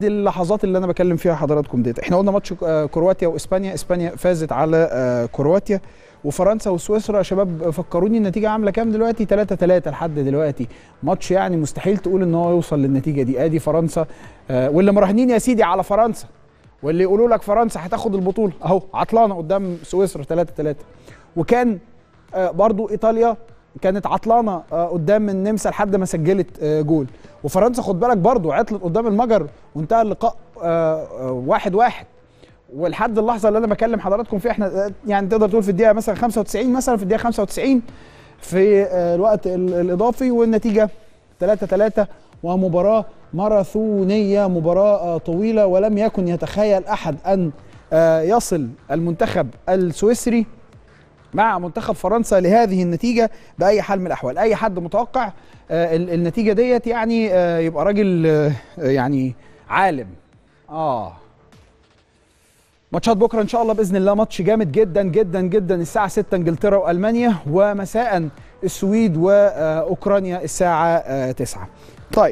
دي اللحظات اللي انا بكلم فيها حضراتكم ديت احنا قلنا ماتش آه، كرواتيا واسبانيا اسبانيا فازت على آه، كرواتيا وفرنسا وسويسرا يا شباب فكروني النتيجه عامله كام دلوقتي 3 3 لحد دلوقتي ماتش يعني مستحيل تقول ان هو يوصل للنتيجه دي ادي فرنسا آه، واللي مراهنين يا سيدي على فرنسا واللي يقولوا لك فرنسا هتاخد البطوله اهو عطلانه قدام سويسرا 3 3 وكان برضو ايطاليا كانت عطلانه آه، قدام النمسا لحد ما سجلت آه، جول وفرنسا خد بالك برضو عطلت قدام المجر وانتهى اللقاء آه، واحد واحد ولحد اللحظه اللي انا بكلم حضراتكم فيها احنا يعني تقدر تقول في الدقيقه مثلا 95 مثلا في الدقيقه 95 في الوقت الاضافي والنتيجه 3 3 ومباراه ماراثونيه مباراه طويله ولم يكن يتخيل احد ان يصل المنتخب السويسري مع منتخب فرنسا لهذه النتيجه باي حال من الاحوال اي حد متوقع آه، النتيجه ديت يعني آه، يبقى راجل آه، يعني عالم اه ماتشات بكره ان شاء الله باذن الله ماتش جامد جدا جدا جدا الساعه 6 انجلترا والمانيا ومساء السويد واوكرانيا الساعه 9 طيب